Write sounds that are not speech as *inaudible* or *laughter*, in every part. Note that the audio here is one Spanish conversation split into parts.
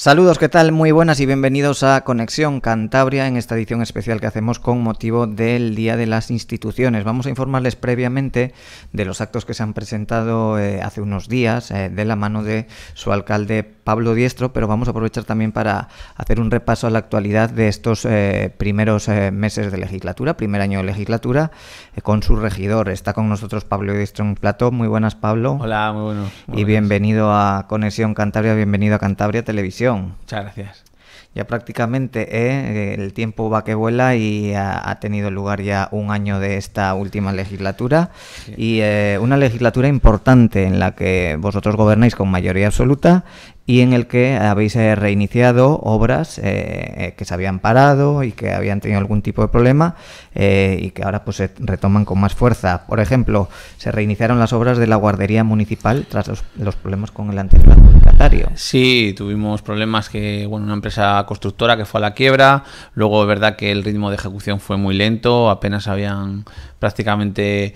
Saludos, ¿qué tal? Muy buenas y bienvenidos a Conexión Cantabria en esta edición especial que hacemos con motivo del Día de las Instituciones. Vamos a informarles previamente de los actos que se han presentado eh, hace unos días eh, de la mano de su alcalde Pablo Diestro, pero vamos a aprovechar también para hacer un repaso a la actualidad de estos eh, primeros meses de legislatura, primer año de legislatura, con su regidor. Está con nosotros Pablo Diestro en plato. Muy buenas, Pablo. Hola, muy buenos. y bienvenido a Conexión Cantabria, bienvenido a Cantabria Televisión. Muchas gracias. Ya prácticamente eh, el tiempo va que vuela y ha, tenido lugar ya un año de esta última legislatura y eh, una legislatura importante en la que vosotros gobernáis con mayoría absoluta y en el que habéis eh, reiniciado obras que se habían parado y que habían tenido algún tipo de problema y que ahora pues se retoman con más fuerza. Por ejemplo, se reiniciaron las obras de la guardería municipal tras los, problemas con el anterior Sí, tuvimos problemas que, bueno, una empresa constructora que fue a la quiebra, luego es verdad que el ritmo de ejecución fue muy lento, apenas habían prácticamente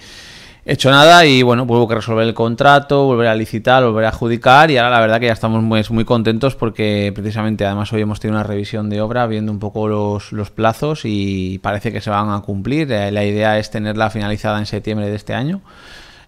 hecho nada y bueno, hubo que resolver el contrato, volver a licitar, volver a adjudicar y ahora la verdad que ya estamos muy, muy contentos porque precisamente además hoy hemos tenido una revisión de obra viendo un poco los, los plazos y parece que se van a cumplir. Eh, la idea es tenerla finalizada en septiembre de este año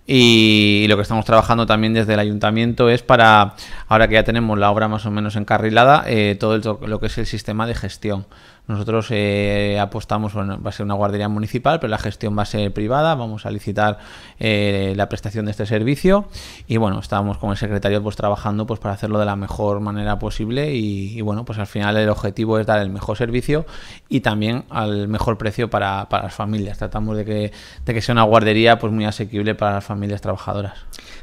y lo que estamos trabajando también desde el ayuntamiento es para, ahora que ya tenemos la obra más o menos encarrilada, eh, todo lo que es el sistema de gestión. Nosotros eh, apostamos, va a ser una guardería municipal, pero la gestión va a ser privada, vamos a licitar eh, la prestación de este servicio y bueno, estábamos con el secretario pues trabajando pues para hacerlo de la mejor manera posible y, bueno, pues al final el objetivo es dar el mejor servicio y también al mejor precio para, las familias. Tratamos de que, de que sea una guardería pues muy asequible para las familias familias trabajadoras.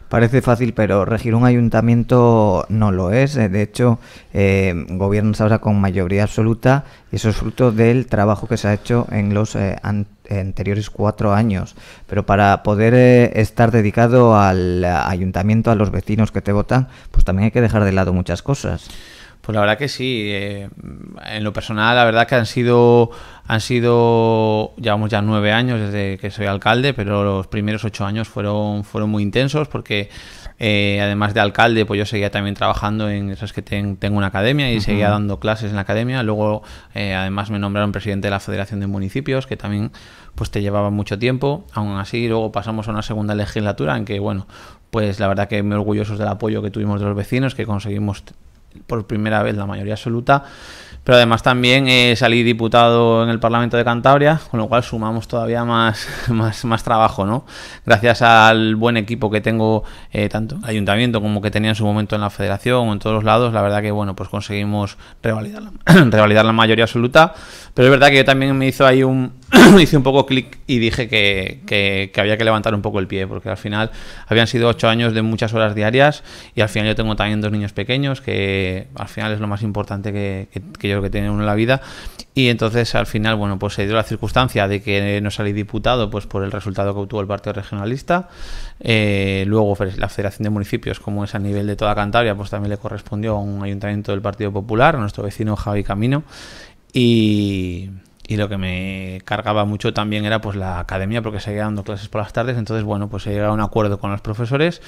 Parece fácil, pero regir un ayuntamiento no lo es. Eh, de hecho, eh, gobiernas ahora con mayoría absoluta y eso es fruto del trabajo que se ha hecho en los eh, anteriores cuatro años. Pero para poder eh, estar dedicado al ayuntamiento, a los vecinos que te votan, pues también hay que dejar de lado muchas cosas. Pues la verdad que sí. Eh, en lo personal, la verdad que han sido, han sido, llevamos ya nueve años desde que soy alcalde, pero los primeros ocho años fueron, fueron muy intensos porque eh, además de alcalde, pues yo seguía también trabajando en esas que tengo una academia y seguía dando clases en la academia. Luego, eh, además, me nombraron presidente de la Federación de Municipios, que también pues te llevaba mucho tiempo. Aún así, luego pasamos a una segunda legislatura en que, bueno, pues la verdad que me orgullosos del apoyo que tuvimos de los vecinos, que conseguimos por primera vez la mayoría absoluta pero además también eh, salí diputado en el Parlamento de Cantabria, con lo cual sumamos todavía más, *laughs* más, más trabajo, ¿no? Gracias al buen equipo que tengo, eh, tanto el ayuntamiento como que tenía en su momento en la federación o en todos los lados, la verdad que, bueno, pues conseguimos revalidar la, *clears throat* revalidar la mayoría absoluta, pero es verdad que yo también me hizo ahí un, *clears throat* hice un poco clic y dije que, que, había que levantar un poco el pie, porque al final habían sido ocho años de muchas horas diarias y al final yo tengo también dos niños pequeños, que al final es lo más importante que, que yo que tiene uno en la vida. Y entonces al final, bueno, pues se dio la circunstancia de que no salí diputado pues por el resultado que obtuvo el Partido Regionalista. Eh, luego pues, la Federación de Municipios, como es a nivel de toda Cantabria, pues también le correspondió a un ayuntamiento del Partido Popular, nuestro vecino Javi Camino. Y, lo que me cargaba mucho también era pues la academia porque seguía dando clases por las tardes entonces bueno pues se llegaba a un acuerdo con los profesores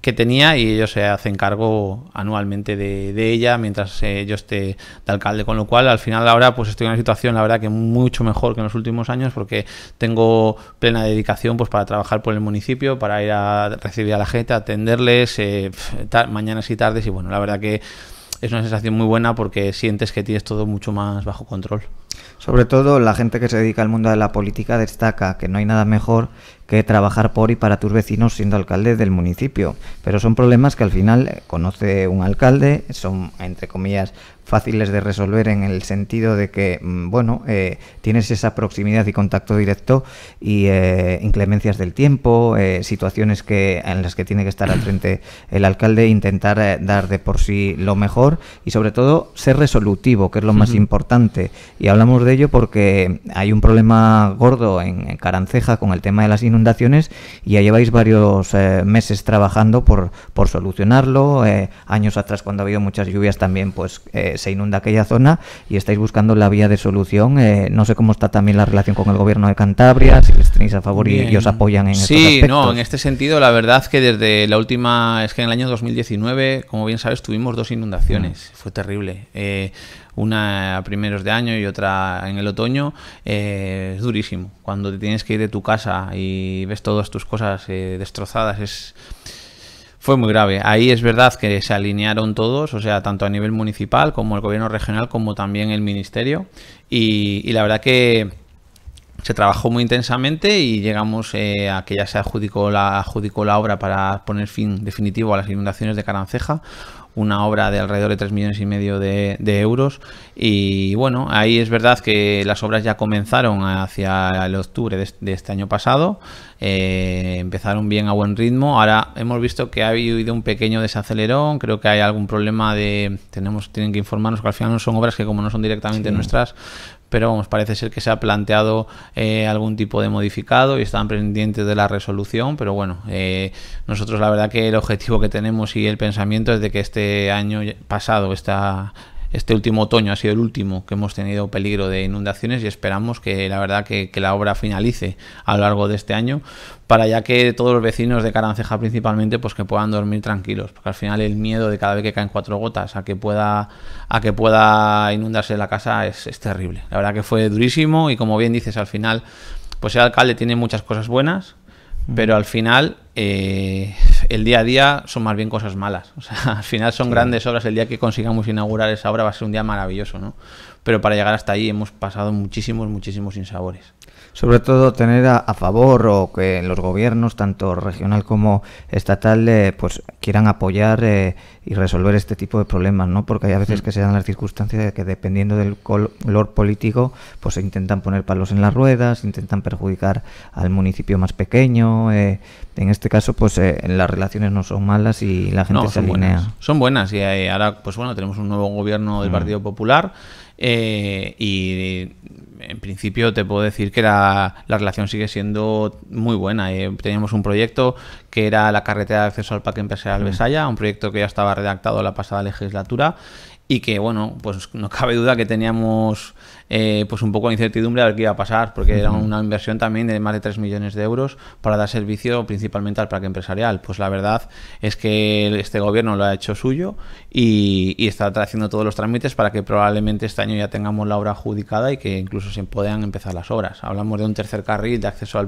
que tenía y ellos se hacen cargo anualmente de, ella mientras eh, yo esté de alcalde. Con lo cual, al final ahora pues estoy en una situación, la verdad, que mucho mejor que en los últimos años porque tengo plena dedicación pues para trabajar por el municipio, para ir a recibir a la gente, atenderles eh, mañanas y tardes y bueno, la verdad que es una sensación muy buena porque sientes que tienes todo mucho más bajo control. Sobre todo la gente que se dedica al mundo de la política destaca que no hay nada mejor que trabajar por y para tus vecinos siendo alcalde del municipio. Pero son problemas que al final eh, conoce un alcalde, son entre comillas fáciles de resolver en el sentido de que, mm, bueno, eh, tienes esa proximidad y contacto directo y eh, inclemencias del tiempo, eh, situaciones que en las que tiene que estar al frente el alcalde, intentar dar de por sí lo mejor y sobre todo ser resolutivo, que es lo más importante. Y hablamos de ello porque hay un problema gordo en, Caranceja con el tema de las inundaciones y ya lleváis varios meses trabajando por, por solucionarlo. años atrás, cuando ha habido muchas lluvias, también pues se inunda aquella zona y estáis buscando la vía de solución. Eh, no sé cómo está también la relación con el gobierno de Cantabria, si les tenéis a favor y, ellos os apoyan en sí, no, en este sentido, la verdad que desde la última, es que en el año 2019, como bien sabes, tuvimos dos inundaciones. Mm. Fue terrible. Eh, una a primeros de año y otra en el otoño, eh, es durísimo. Cuando te tienes que ir de tu casa y ves todas tus cosas destrozadas, es, fue muy grave. Ahí es verdad que se alinearon todos, o sea, tanto a nivel municipal como el gobierno regional como también el ministerio. Y, y la verdad que se trabajó muy intensamente y llegamos eh, a que ya se adjudicó la, adjudicó la obra para poner fin definitivo a las inundaciones de Caranceja, una obra de alrededor de 3 millones y medio de, euros. Y bueno, ahí es verdad que las obras ya comenzaron hacia el octubre de, este año pasado, eh, empezaron bien a buen ritmo. Ahora hemos visto que ha habido un pequeño desacelerón, creo que hay algún problema de... tenemos Tienen que informarnos que al final no son obras que como no son directamente nuestras, pero vamos, parece ser que se ha planteado eh, algún tipo de modificado y están pendientes de la resolución, pero bueno, eh, nosotros la verdad que el objetivo que tenemos y el pensamiento es de que este año pasado, está este último otoño ha sido el último que hemos tenido peligro de inundaciones y esperamos que la verdad que, la obra finalice a lo largo de este año para ya que todos los vecinos de Caranceja principalmente pues que puedan dormir tranquilos, porque al final el miedo de cada vez que caen cuatro gotas a que pueda a que pueda inundarse la casa es, terrible. La verdad que fue durísimo y como bien dices al final pues el alcalde tiene muchas cosas buenas, pero al final eh, el día a día son más bien cosas malas. O sea, *laughs* al final son grandes obras. El día que consigamos inaugurar esa obra va a ser un día maravilloso, ¿no? Pero para llegar hasta ahí hemos pasado muchísimos, muchísimos insabores sobre todo tener a, favor o que los gobiernos, tanto regional como estatal, eh, pues quieran apoyar eh, y resolver este tipo de problemas, ¿no? Porque hay a veces mm. que se dan las circunstancias de que dependiendo del color político, pues se intentan poner palos en las ruedas, intentan perjudicar al municipio más pequeño. Eh. en este caso, pues las relaciones no son malas y la gente se alinea. Buenas. Son buenas y ahora, pues bueno, tenemos un nuevo gobierno del mm. Partido Popular y en principio te puedo decir que la, relación sigue siendo muy buena. Eh. teníamos un proyecto que era la carretera de acceso al parque empresarial mm. Besaya, un proyecto que ya estaba redactado la pasada legislatura y que bueno, pues no cabe duda que teníamos eh, pues un poco de incertidumbre a ver qué iba a pasar, porque era una inversión también de más de 3 millones de euros para dar servicio principalmente al parque empresarial. Pues la verdad es que este gobierno lo ha hecho suyo y, y está haciendo todos los trámites para que probablemente este año ya tengamos la obra adjudicada y que incluso se puedan empezar las obras. Hablamos de un tercer carril de acceso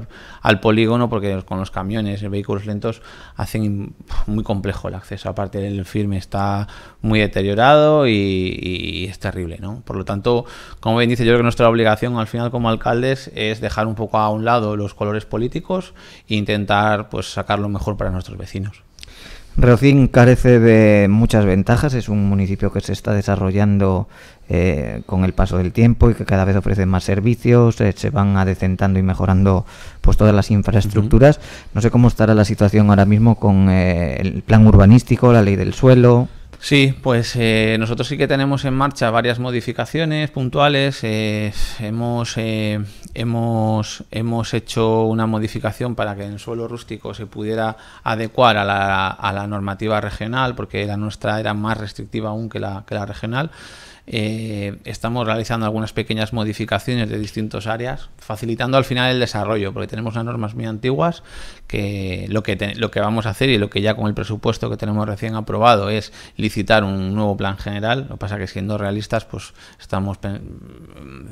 al, polígono porque con los camiones y vehículos lentos hacen muy complejo el acceso. Aparte el firme está muy deteriorado y, es terrible. Por lo tanto, como bien dice, yo creo que nuestra obligación al final como alcaldes es dejar un poco a un lado los colores políticos e intentar pues, sacar lo mejor para nuestros vecinos. Reocín carece de muchas ventajas, es un municipio que se está desarrollando eh, con el paso del tiempo y que cada vez ofrecen más servicios, eh, se van adecentando y mejorando pues todas las infraestructuras. No sé cómo estará la situación ahora mismo con eh, el plan urbanístico, la ley del suelo. Sí, pues nosotros sí que tenemos en marcha varias modificaciones puntuales. hemos, hemos, hemos hecho una modificación para que el suelo rústico se pudiera adecuar a la, a la normativa regional, porque la nuestra era más restrictiva aún que la, que la regional. Eh, estamos realizando algunas pequeñas modificaciones de distintas áreas, facilitando al final el desarrollo, porque tenemos unas normas muy antiguas que lo que, lo que vamos a hacer y lo que ya con el presupuesto que tenemos recién aprobado es licitar un nuevo plan general. Lo que pasa es que siendo realistas, pues estamos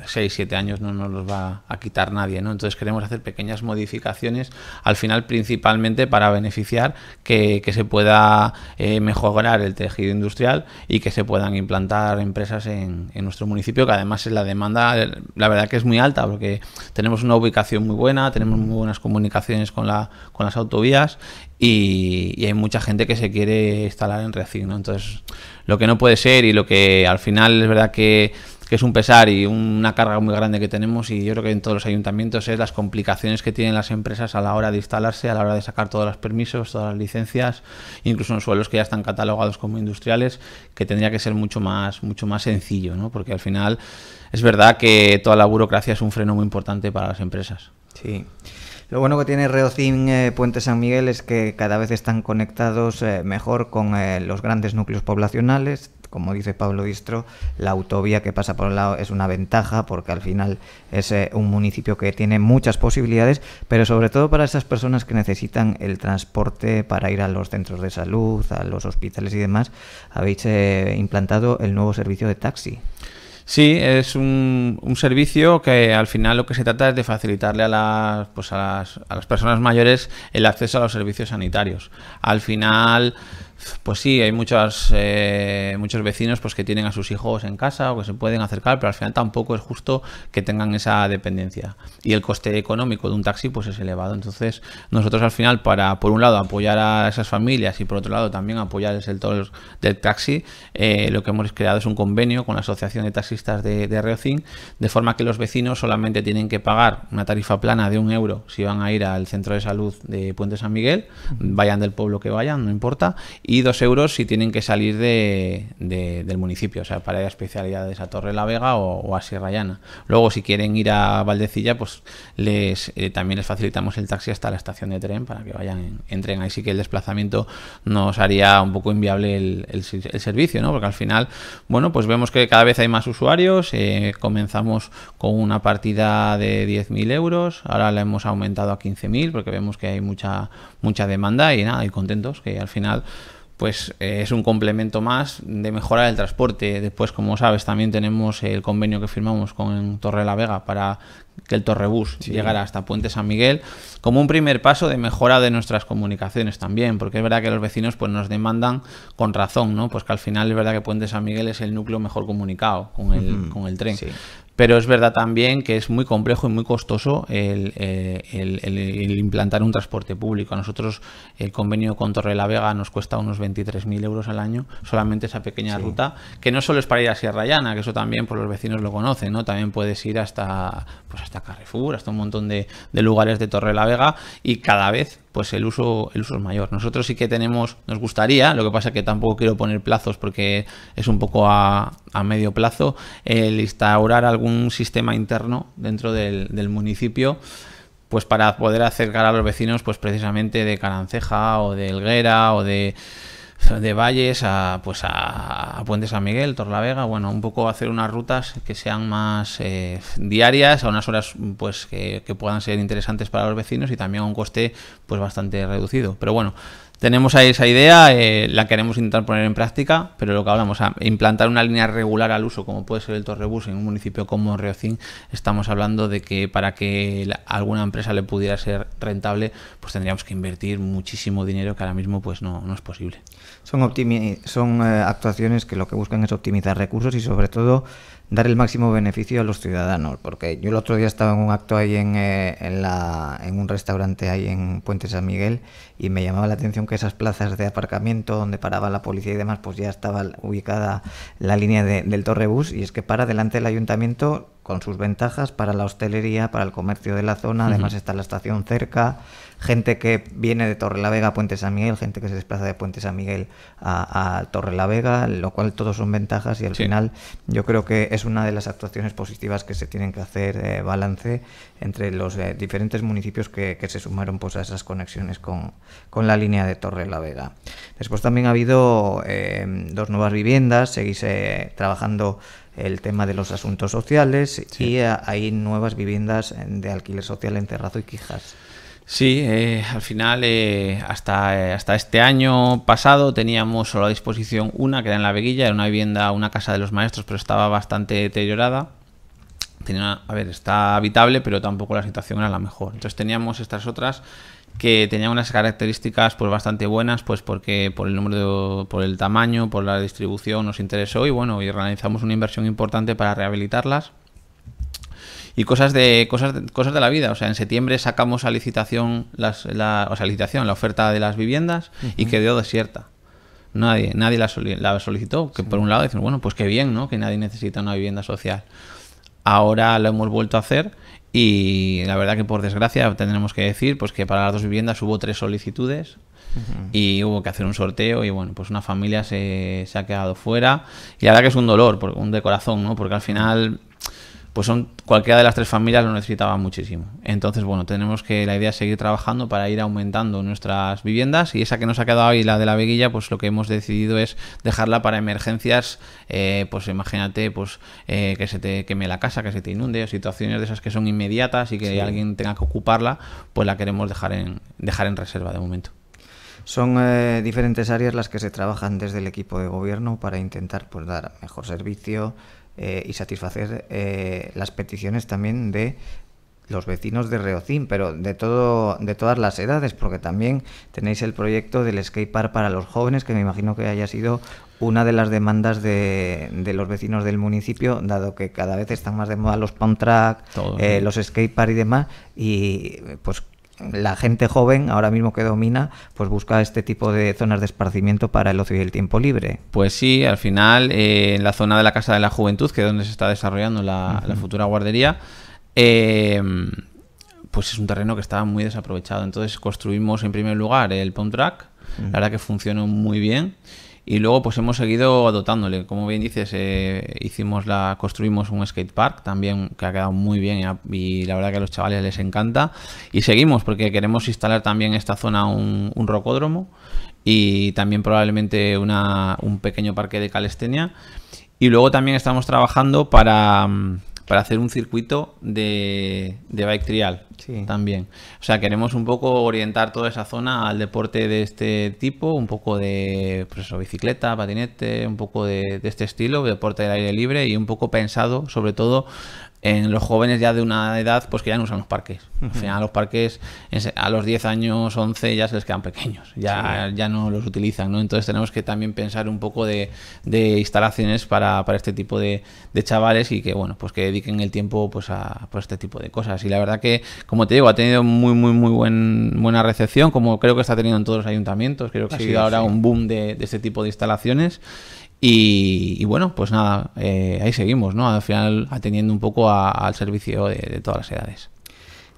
6, 7 mm, años no nos los va a quitar nadie, ¿no? Entonces queremos hacer pequeñas modificaciones al final principalmente para beneficiar que, se pueda eh, mejorar el tejido industrial y que se puedan implantar empresas en, nuestro municipio, que además es la demanda, la verdad que es muy alta, porque tenemos una ubicación muy buena, tenemos muy buenas comunicaciones con, la, con las autovías y, hay mucha gente que se quiere instalar en Recino Entonces, lo que no puede ser y lo que al final es verdad que que es un pesar y una carga muy grande que tenemos y yo creo que en todos los ayuntamientos es las complicaciones que tienen las empresas a la hora de instalarse, a la hora de sacar todos los permisos, todas las licencias, incluso en suelos que ya están catalogados como industriales, que tendría que ser mucho más, mucho más sencillo, ¿no? porque al final es verdad que toda la burocracia es un freno muy importante para las empresas. Sí. Lo bueno que tiene Reocin eh, Puente San Miguel es que cada vez están conectados eh, mejor con eh, los grandes núcleos poblacionales, como dice Pablo Distro, la autovía que pasa por un lado es una ventaja porque al final es eh, un municipio que tiene muchas posibilidades, pero sobre todo para esas personas que necesitan el transporte para ir a los centros de salud, a los hospitales y demás, habéis eh, implantado el nuevo servicio de taxi. Sí, es un, un, servicio que al final lo que se trata es de facilitarle a las, pues a las, a las personas mayores el acceso a los servicios sanitarios. Al final pues sí, hay eh, muchos vecinos pues, que tienen a sus hijos en casa o que se pueden acercar, pero al final tampoco es justo que tengan esa dependencia. Y el coste económico de un taxi pues, es elevado. Entonces, nosotros al final, para por un lado apoyar a esas familias y por otro lado también apoyar el sector del taxi, eh, lo que hemos creado es un convenio con la Asociación de Taxistas de, de de forma que los vecinos solamente tienen que pagar una tarifa plana de un euro si van a ir al centro de salud de Puente San Miguel, vayan del pueblo que vayan, no importa, y 2 euros si tienen que salir de, del municipio, o sea, para ir a especialidades a Torre la Vega o, a Sierra Llana. Luego, si quieren ir a Valdecilla, pues les, eh, también les facilitamos el taxi hasta la estación de tren para que vayan en, Ahí sí que el desplazamiento nos haría un poco inviable el, servicio, ¿no? Porque al final, bueno, pues vemos que cada vez hay más usuarios, eh, comenzamos con una partida de 10.000 euros, ahora la hemos aumentado a 15.000 porque vemos que hay mucha, mucha demanda y nada, y contentos que al final pues eh, es un complemento más de mejorar el transporte. Después, como sabes, también tenemos el convenio que firmamos con Torre la Vega para que el Torrebús llegara hasta Puente San Miguel como un primer paso de mejora de nuestras comunicaciones también, porque es verdad que los vecinos pues nos demandan con razón, ¿no? Pues que al final es verdad que Puente San Miguel es el núcleo mejor comunicado con el, tren. Pero es verdad también que es muy complejo y muy costoso eh, el, implantar un transporte público. A nosotros el convenio con Torre la Vega nos cuesta unos 23.000 euros al año, solamente esa pequeña ruta, que no solo es para ir a Sierra Llana, que eso también por pues, los vecinos lo conocen, ¿no? También puedes ir hasta, pues hasta Carrefour, hasta un montón de, lugares de Torre la y cada vez pues el uso, el uso es mayor. Nosotros sí que tenemos, nos gustaría, lo que pasa que tampoco quiero poner plazos porque es un poco a, medio plazo, el instaurar algún sistema interno dentro del, municipio pues para poder acercar a los vecinos pues precisamente de Caranceja o de Elguera o de de valles a pues a, a, Puente San Miguel, Torlavega, bueno, un poco hacer unas rutas que sean más eh, diarias, a unas horas pues que, puedan ser interesantes para los vecinos y también a un coste pues bastante reducido. Pero bueno, tenemos ahí esa idea, eh, la queremos intentar poner en práctica, pero lo que hablamos, a implantar una línea regular al uso, como puede ser el Torrebus en un municipio como Reocín, estamos hablando de que para que alguna empresa le pudiera ser rentable, pues tendríamos que invertir muchísimo dinero que ahora mismo pues no es posible son, son eh, actuaciones que lo que buscan es optimizar recursos y sobre todo dar el máximo beneficio a los ciudadanos. Porque yo el otro día estaba en un acto ahí en, eh, en, la, en un restaurante ahí en Puente San Miguel y me llamaba la atención que esas plazas de aparcamiento donde paraba la policía y demás, pues ya estaba ubicada la línea del Torrebus y es que para delante del ayuntamiento con sus ventajas para la hostelería, para el comercio de la zona, además está la estación cerca, gente que viene de Torre Vega... a Puente San Miguel, gente que se desplaza de Puente San Miguel a, la Vega, lo cual todos son ventajas y al final yo creo que es una de las actuaciones positivas que se tienen que hacer eh, balance entre los eh, diferentes municipios que, se sumaron pues, a esas conexiones con, la línea de Torre la Vega. Después también ha habido eh, dos nuevas viviendas, seguís trabajando el tema de los asuntos sociales y eh, hay nuevas viviendas eh, de alquiler social en Terrazo y Quijas. Sí, eh, al final hasta, hasta este año pasado teníamos solo a disposición una que era en la Veguilla, era una vivienda, una casa de los maestros, pero estaba bastante deteriorada. Tenía, a ver, está habitable, pero tampoco la situación era la mejor. Entonces teníamos estas otras que tenía unas características pues bastante buenas, pues porque por el número, por el tamaño, por la distribución nos interesó y bueno, y realizamos una inversión importante para rehabilitarlas y cosas de cosas cosas de la vida. O sea, en septiembre sacamos a licitación las, la, licitación, la oferta de las viviendas y quedó desierta. Nadie, nadie la, solicitó. Que por un lado dicen, bueno, pues qué bien, ¿no? Que nadie necesita una vivienda social. Ahora lo hemos vuelto a hacer y la verdad que por desgracia tendremos que decir pues que para las dos viviendas hubo tres solicitudes y hubo que hacer un sorteo y bueno, pues una familia se, se, ha quedado fuera. Y la verdad que es un dolor, un de corazón, ¿no? Porque al final pues son cualquiera de las tres familias lo necesitaba muchísimo. Entonces, bueno, tenemos que la idea es seguir trabajando para ir aumentando nuestras viviendas y esa que nos ha quedado ahí, la de la veguilla, pues lo que hemos decidido es dejarla para emergencias, eh, pues imagínate, pues eh, que se te queme la casa, que se te inunde, situaciones de esas que son inmediatas y que alguien tenga que ocuparla, pues la queremos dejar en, dejar en reserva de momento. Son eh, diferentes áreas las que se trabajan desde el equipo de gobierno para intentar pues, dar mejor servicio, eh, y satisfacer eh, las peticiones también de los vecinos de Reocín, pero de todo, de todas las edades, porque también tenéis el proyecto del skatepark para los jóvenes, que me imagino que haya sido una de las demandas de, los vecinos del municipio, dado que cada vez están más de moda los pump track, eh, los skatepark y demás, y pues la gente joven, ahora mismo que domina, pues busca este tipo de zonas de esparcimiento para el ocio y el tiempo libre. Pues sí, al final, eh, en la zona de la Casa de la Juventud, que es donde se está desarrollando la, futura guardería, eh, pues es un terreno que estaba muy desaprovechado. Entonces construimos en primer lugar el pump Track, la verdad que funcionó muy bien y luego pues hemos seguido dotándole. Como bien dices, eh, hicimos la, construimos un skate park también que ha quedado muy bien y, la verdad que a los chavales les encanta. Y seguimos porque queremos instalar también en esta zona un, rocódromo y también probablemente una, un pequeño parque de calistenia. Y luego también estamos trabajando para mm, para hacer un circuito de, de bike trial también. O sea, queremos un poco orientar toda esa zona al deporte de este tipo, un poco de pues eso, bicicleta, patinete, un poco de, de este estilo, deporte del aire libre y un poco pensado sobre todo en los jóvenes ya de una edad pues que ya no usan los parques. Al final los parques a los 10 años, 11 ya se les quedan pequeños, ya, ya no los utilizan, ¿no? Entonces tenemos que también pensar un poco de, instalaciones para, este tipo de, chavales y que bueno, pues que dediquen el tiempo pues a pues, este tipo de cosas. Y la verdad que, como te digo, ha tenido muy, muy, muy buen, buena recepción, como creo que está teniendo en todos los ayuntamientos, creo que ha sido ahora un boom de, de este tipo de instalaciones y, bueno, pues nada, eh, ahí seguimos, ¿no? Al final atendiendo un poco al servicio de, todas las edades.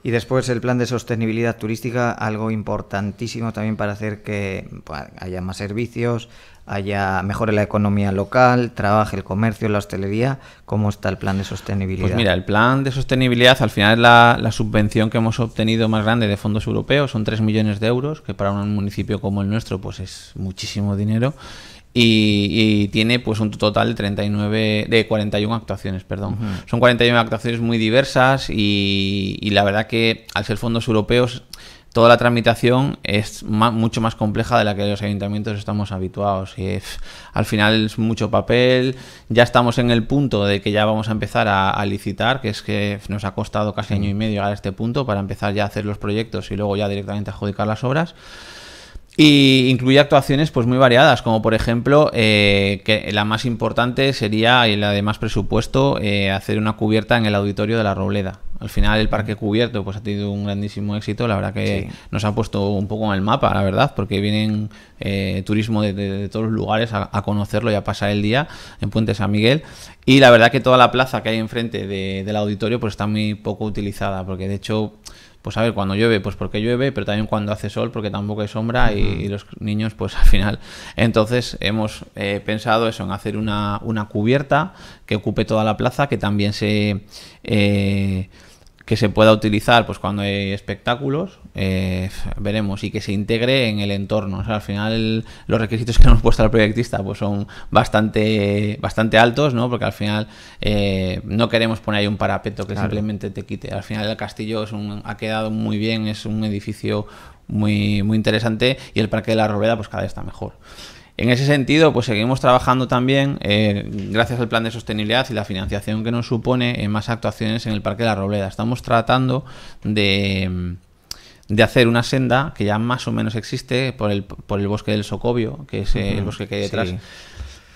Y después el plan de sostenibilidad turística, algo importantísimo también para hacer que pues, haya más servicios, haya mejore la economía local, trabaje el comercio, la hostelería. ¿Cómo está el plan de sostenibilidad? Pues mira, el plan de sostenibilidad al final es la, la subvención que hemos obtenido más grande de fondos europeos, son 3 millones de euros, que para un municipio como el nuestro pues es muchísimo dinero y, tiene pues un total de 39 de 41 actuaciones perdón son 41 actuaciones muy diversas y, la verdad que al ser fondos europeos toda la tramitación es mucho más compleja de la que los ayuntamientos estamos habituados y es, al final es mucho papel ya estamos en el punto de que ya vamos a empezar a, licitar que es que nos ha costado casi año y medio llegar a este punto para empezar ya a hacer los proyectos y luego ya directamente adjudicar las obras y incluye actuaciones pues muy variadas, como por ejemplo, eh, que la más importante sería, y la de más presupuesto, eh, hacer una cubierta en el auditorio de la Robleda. Al final el parque cubierto pues ha tenido un grandísimo éxito, la verdad que nos ha puesto un poco en el mapa, la verdad, porque vienen eh, turismo de, todos los lugares a, conocerlo y a pasar el día en Puente San Miguel. Y la verdad que toda la plaza que hay enfrente del auditorio pues está muy poco utilizada, porque de hecho pues a ver, cuando llueve, pues porque llueve, pero también cuando hace sol, porque tampoco hay sombra y, los niños, pues *laughs* al final. Entonces hemos eh, pensado eso, en hacer una, cubierta que ocupe toda la plaza, que también se... Eh, que se pueda utilizar pues cuando hay espectáculos, eh, veremos, y que se integre en el entorno. O al final los requisitos que *laughs* nos ha puesto el proyectista pues son bastante, bastante altos, ¿no? Porque al final eh, no queremos poner ahí un parapeto que simplemente te quite. Al final el castillo es un, ha quedado muy bien, es un edificio muy, muy interesante y el Parque de la Robeda pues cada vez está mejor. En ese sentido, pues seguimos trabajando también, eh, gracias al plan de sostenibilidad y la financiación que nos supone, en más actuaciones en el Parque de la Robleda. Estamos tratando de hacer una senda que ya más o menos existe por el, bosque del Socobio, que es eh, el bosque que hay detrás.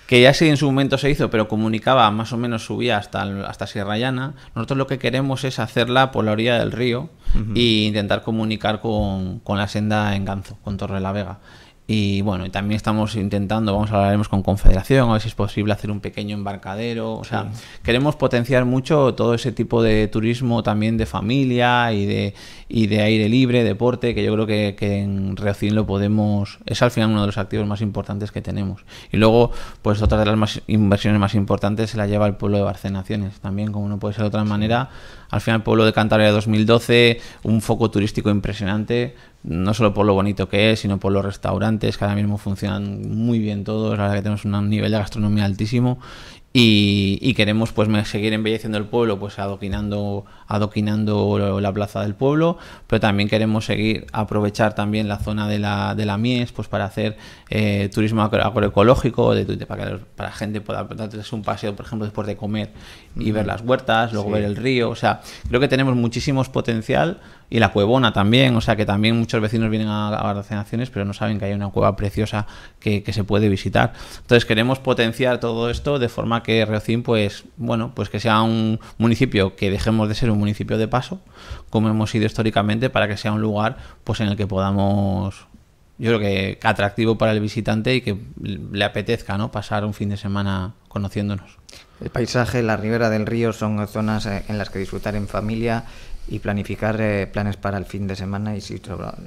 Que ya sí en su momento se hizo, pero comunicaba, más o menos subía hasta, hasta Sierra Llana. Nosotros lo que queremos es hacerla por la orilla del río e intentar comunicar con, con la senda en Ganzo, con Torre la Vega. Y bueno, también estamos intentando, vamos a hablaremos con Confederación, a ver si es posible hacer un pequeño embarcadero. O sea, queremos potenciar mucho todo ese tipo de turismo también de familia y de, y de aire libre, deporte, que yo creo que, que en Reocín lo podemos, es al final uno de los activos más importantes que tenemos. Y luego, pues otra de las más inversiones más importantes se la lleva el pueblo de Barcenaciones, también como no puede ser de otra manera, al final pueblo de Cantabria 2012, un foco turístico impresionante, no solo por lo bonito que es, sino por los restaurantes que ahora mismo funcionan muy bien todos, la verdad que tenemos un nivel de gastronomía altísimo y, queremos pues seguir embelleciendo el pueblo, pues adoquinando, adoquinando la plaza del pueblo, pero también queremos seguir aprovechar también la zona de la, de la Mies pues para hacer eh, turismo agroecológico, de, para que para gente pueda darse un paseo, por ejemplo, después de comer y ver las huertas, luego ver el río, o sea, creo que tenemos muchísimo potencial y la cuevona también, o sea que también muchos vecinos vienen a, pero no saben que hay una cueva preciosa que, se puede visitar. Entonces queremos potenciar todo esto de forma que Reocín pues bueno, pues que sea un municipio que dejemos de ser un municipio de paso, como hemos sido históricamente, para que sea un lugar pues en el que podamos yo creo que atractivo para el visitante y que le apetezca ¿no? pasar un fin de semana conociéndonos. El paisaje, la ribera del río son zonas eh, en las que disfrutar en familia y planificar eh, planes para el fin de semana y si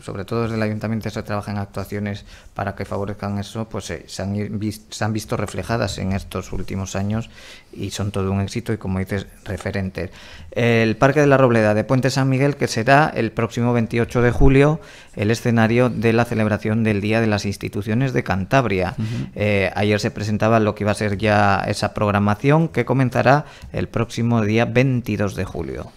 sobre, todo desde el ayuntamiento se trabaja en actuaciones para que favorezcan eso, pues eh, se, han visto reflejadas en estos últimos años y son todo un éxito y como dices, referentes. El Parque de la Robleda de Puente San Miguel que será el próximo 28 de julio el escenario de la celebración del Día de las Instituciones de Cantabria. Eh, ayer se presentaba lo que iba a ser ya esa programación que comenzará el próximo día 22 de julio.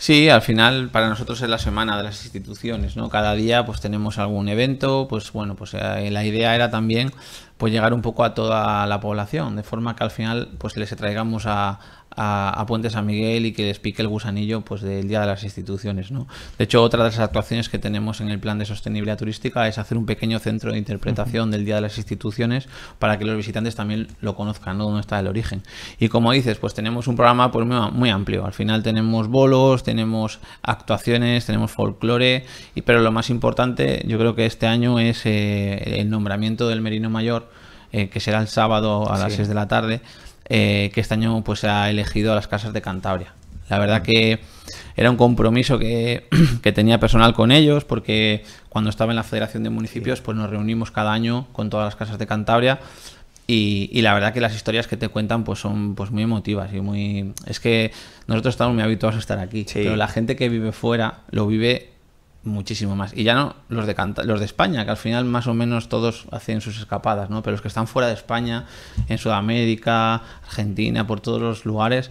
Sí, al final para nosotros es la semana de las instituciones, ¿no? Cada día pues tenemos algún evento, pues bueno, pues eh, la idea era también pues llegar un poco a toda la población, de forma que al final pues les traigamos a, a, a, Puente San Miguel y que les pique el gusanillo pues del Día de las Instituciones. ¿no? De hecho, otra de las actuaciones que tenemos en el plan de sostenibilidad turística es hacer un pequeño centro de interpretación del Día de las Instituciones para que los visitantes también lo conozcan, ¿no? dónde está el origen. Y como dices, pues tenemos un programa pues, muy, amplio. Al final tenemos bolos, tenemos actuaciones, tenemos folclore, y, pero lo más importante yo creo que este año es eh, el nombramiento del Merino Mayor. Eh, que será el sábado a las 6 de la tarde, eh, que este año pues ha elegido a las casas de Cantabria. La verdad que era un compromiso *clears throat* que, tenía personal con ellos, porque cuando estaba en la Federación de Municipios, pues nos reunimos cada año con todas las casas de Cantabria. Y, la verdad que las historias que te cuentan pues son pues muy emotivas y muy es que nosotros estamos muy habituados a estar aquí pero la gente que vive fuera lo vive muchísimo más. Y ya no los de, los de España, que al final más o menos todos hacen sus escapadas, ¿no? Pero los que están fuera de España, en Sudamérica, Argentina, por todos los lugares,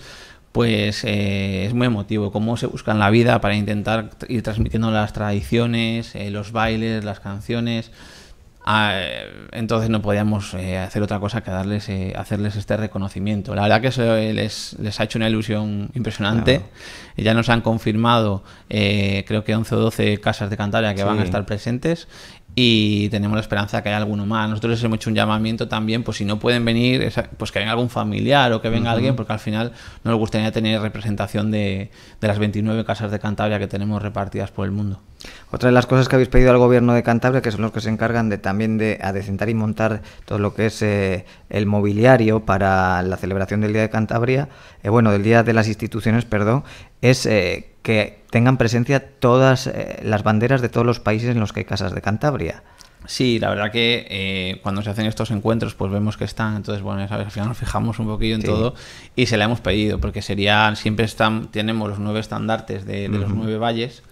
pues eh, es muy emotivo. Cómo se buscan la vida para intentar ir transmitiendo las tradiciones, eh, los bailes, las canciones. Ah, eh, entonces no podíamos eh, hacer otra cosa que darles, eh, hacerles este reconocimiento. La verdad que eso les, les ha hecho una ilusión impresionante. Ya nos han confirmado, creo que 11 o 12 casas de Cantabria que van a estar presentes y tenemos la esperanza de que haya alguno más. Nosotros hemos hecho un llamamiento también, pues si no pueden venir, pues que venga algún familiar o que venga alguien, porque al final nos gustaría tener representación de, de, las 29 casas de Cantabria que tenemos repartidas por el mundo. Otra de las cosas que habéis pedido al gobierno de Cantabria, que son los que se encargan de también de adecentar y montar todo lo que es eh, el mobiliario para la celebración del Día de Cantabria, eh, bueno, del Día de las Instituciones, perdón, es... Eh, que tengan presencia todas eh, las banderas de todos los países en los que hay casas de Cantabria. Sí, la verdad que eh, cuando se hacen estos encuentros, pues vemos que están. Entonces, bueno, sabes, al final nos fijamos un poquillo en todo y se la hemos pedido, porque serían, siempre están, tenemos los nueve estandartes de, los nueve valles,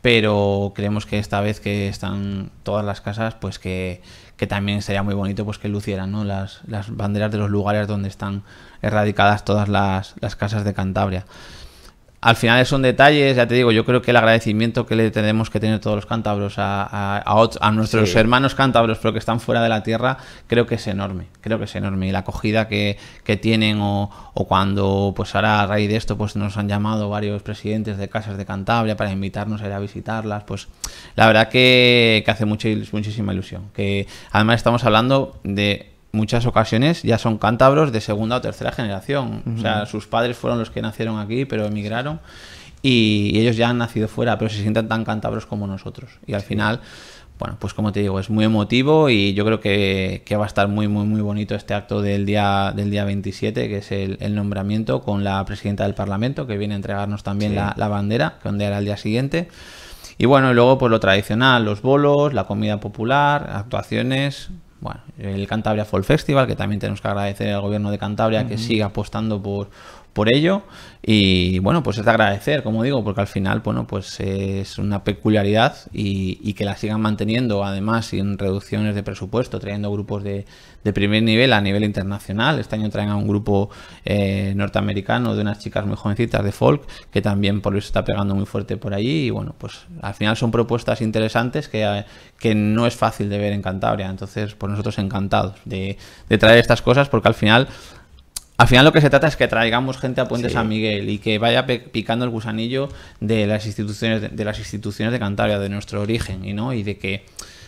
pero creemos que esta vez que están todas las casas, pues que, también sería muy bonito pues que lucieran las, las banderas de los lugares donde están erradicadas todas las, las casas de Cantabria al final son detalles, ya te digo, yo creo que el agradecimiento que le tenemos que tener todos los cántabros a, nuestros hermanos cántabros, pero que están fuera de la tierra, creo que es enorme, creo que es enorme. Y la acogida que, que tienen o, cuando, pues ahora a raíz de esto, pues nos han llamado varios presidentes de casas de Cantabria para invitarnos a ir a visitarlas, pues la verdad que, hace muchísima ilusión. Que además estamos hablando de muchas ocasiones ya son cántabros de segunda o tercera generación. O sea, sus padres fueron los que nacieron aquí, pero emigraron y, ellos ya han nacido fuera, pero se sienten tan cántabros como nosotros. Y al final, bueno, pues como te digo, es muy emotivo y yo creo que, va a estar muy, muy, muy bonito este acto del día, del día 27, que es el, nombramiento con la presidenta del Parlamento, que viene a entregarnos también la, bandera, que ondeará el día siguiente. Y bueno, y luego pues lo tradicional, los bolos, la comida popular, actuaciones, bueno, el Cantabria Fall Festival, que también tenemos que agradecer al gobierno de Cantabria que siga apostando por, por ello. Y bueno, pues es agradecer, como digo, porque al final, bueno, pues es una peculiaridad y, que la sigan manteniendo, además, sin reducciones de presupuesto, trayendo grupos de, de primer nivel a nivel internacional. Este año traen a un grupo eh, norteamericano de unas chicas muy jovencitas de folk, que también por eso está pegando muy fuerte por allí. Y bueno, pues al final son propuestas interesantes que, eh, no es fácil de ver en Cantabria. Entonces, por pues nosotros encantados de traer estas cosas, porque al final al final lo que se trata es que traigamos gente a Puente San Miguel y que vaya picando el gusanillo de las instituciones de, las instituciones de Cantabria, de nuestro origen, y no y de que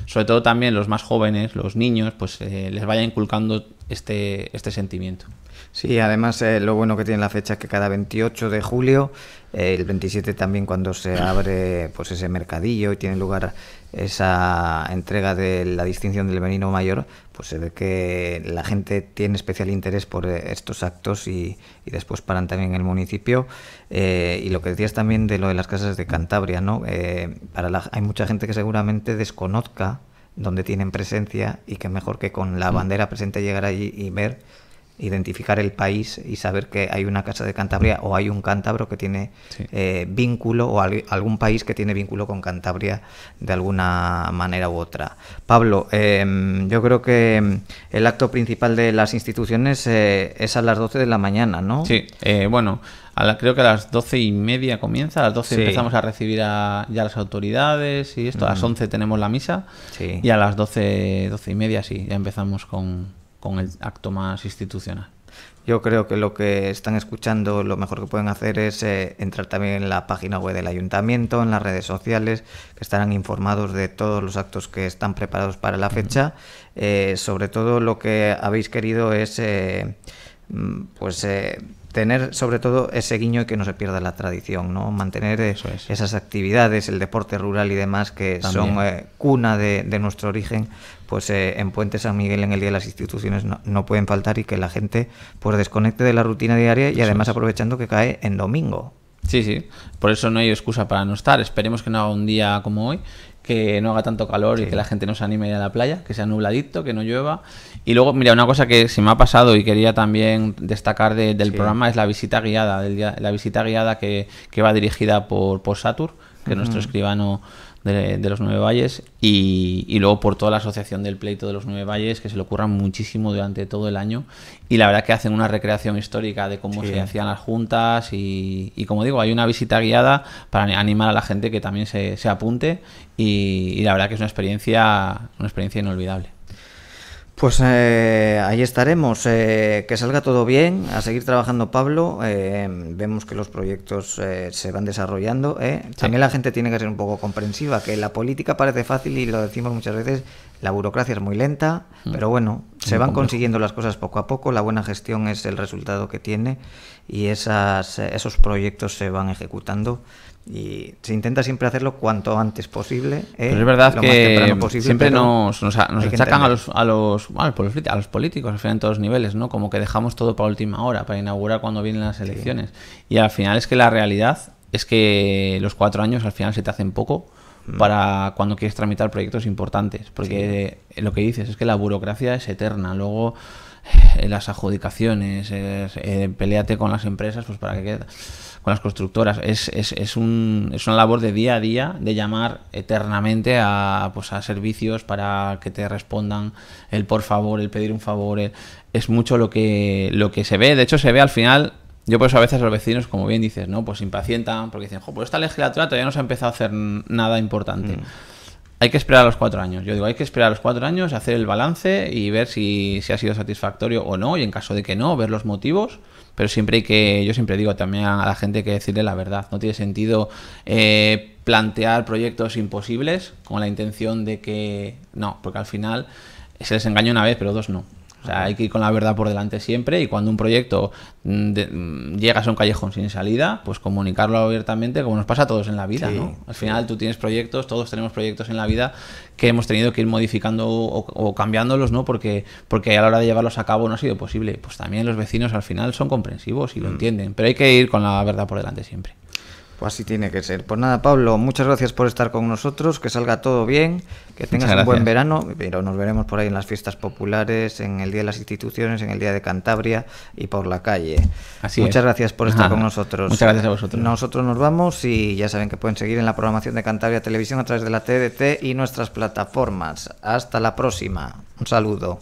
sobre todo también los más jóvenes, los niños, pues eh, les vaya inculcando este, este sentimiento. Sí, además eh, lo bueno que tiene la fecha es que cada 28 de julio, eh, el 27 también cuando se abre pues ese mercadillo y tiene lugar esa entrega de la distinción del veneno Mayor, pues se ve que la gente tiene especial interés por eh, estos actos y, después paran también en el municipio. y lo que decías también de lo de las casas de Cantabria, ¿no? para la, hay mucha gente que seguramente desconozca donde tienen presencia y que mejor que con la mm. bandera presente llegar allí y ver, identificar el país y saber que hay una casa de Cantabria o hay un cántabro que tiene eh, vínculo o algún país que tiene vínculo con Cantabria de alguna manera u otra. Pablo, em, yo creo que em, el acto principal de las instituciones eh, es a las 12 de la mañana, ¿no? Sí, eh, bueno creo que a las doce y media comienza, a las doce empezamos a recibir a, ya las autoridades y esto, a las once tenemos la misa y a las doce, doce y media sí, ya empezamos con, el acto más institucional. Yo creo que lo que están escuchando, lo mejor que pueden hacer es eh, entrar también en la página web del ayuntamiento, en las redes sociales, que estarán informados de todos los actos que están preparados para la fecha. Eh, sobre todo lo que habéis querido es eh, mm, pues tener sobre todo ese guiño y que no se pierda la tradición, ¿no? Mantener eh, esas actividades, el deporte rural y demás que son eh, cuna de, nuestro origen, pues eh, en Puente San Miguel en el Día de las Instituciones no, pueden faltar y que la gente pues desconecte de la rutina diaria y además aprovechando que cae en domingo. Sí, sí, por eso no hay excusa para no estar. Esperemos que no haga un día como hoy que no haga tanto calor y que la gente no se anime a ir a la playa, que sea nubladito, que no llueva. Y luego, mira, una cosa que se me ha pasado y quería también destacar del programa es la visita guiada, la visita guiada que, va dirigida por, por Satur, que es nuestro escribano de, los Nueve Valles y, y, luego por toda la asociación del pleito de los Nueve Valles que se le ocurran muchísimo durante todo el año y la verdad que hacen una recreación histórica de cómo se hacían las juntas y, como digo, hay una visita guiada para animar a la gente que también se, se apunte y, y, la verdad que es una experiencia, una experiencia inolvidable. Pues eh, ahí estaremos. Eh, que salga todo bien. A seguir trabajando, Pablo. Eh, vemos que los proyectos se van desarrollando. También la gente tiene que ser un poco comprensiva. Que la política parece fácil y lo decimos muchas veces. La burocracia es muy lenta. Mm. Pero bueno, se van consiguiendo las cosas poco a poco. La buena gestión es el resultado que tiene. Y esas, esos proyectos se van ejecutando y se intenta siempre hacerlo cuanto antes posible. ¿eh? es verdad que siempre nos, nos, achacan a los, a, los, a, los, políticos, al final en todos los niveles, ¿no? Como que dejamos todo para última hora, para inaugurar cuando vienen las elecciones. Y al final es que la realidad es que los cuatro años al final se te hacen poco mm. para cuando quieres tramitar proyectos importantes, porque lo que dices es que la burocracia es eterna. Luego las adjudicaciones, eh, peleate con las empresas, pues para que con las constructoras. Es, es, es, un, es una labor de día a día de llamar eternamente a, pues a servicios para que te respondan el por favor, el pedir un favor. es mucho lo que, lo que se ve. De hecho, se ve al final. Yo por eso a veces los vecinos, como bien dices, ¿no? Pues impacientan porque dicen, pues esta legislatura todavía no se ha empezado a hacer nada importante. Mm hay que esperar los cuatro años. Yo digo, hay que esperar los cuatro años, hacer el balance y ver si, ha sido satisfactorio o no, y en caso de que no, ver los motivos pero siempre hay que, yo siempre digo también a la gente que decirle la verdad, no tiene sentido eh, plantear proyectos imposibles con la intención de que, no, porque al final se les engaña una vez, pero dos no. O sea, hay que ir con la verdad por delante siempre y cuando un proyecto llega mm, mm, llegas a un callejón sin salida, pues comunicarlo abiertamente como nos pasa a todos en la vida, ¿no? Al final tú tienes proyectos, todos tenemos proyectos en la vida que hemos tenido que ir modificando o, cambiándolos, ¿no? Porque, porque a la hora de llevarlos a cabo no ha sido posible. Pues también los vecinos al final son comprensivos y lo mm. entienden, pero hay que ir con la verdad por delante siempre. Pues así tiene que ser. Pues nada, Pablo, muchas gracias por estar con nosotros, que salga todo bien, que tengas un buen verano, pero nos veremos por ahí en las fiestas populares, en el Día de las Instituciones, en el Día de Cantabria y por la calle. Así muchas gracias por estar con nosotros. Muchas gracias a vosotros. Nosotros nos vamos y ya saben que pueden seguir en la programación de Cantabria Televisión a través de la TDT y nuestras plataformas. Hasta la próxima. Un saludo.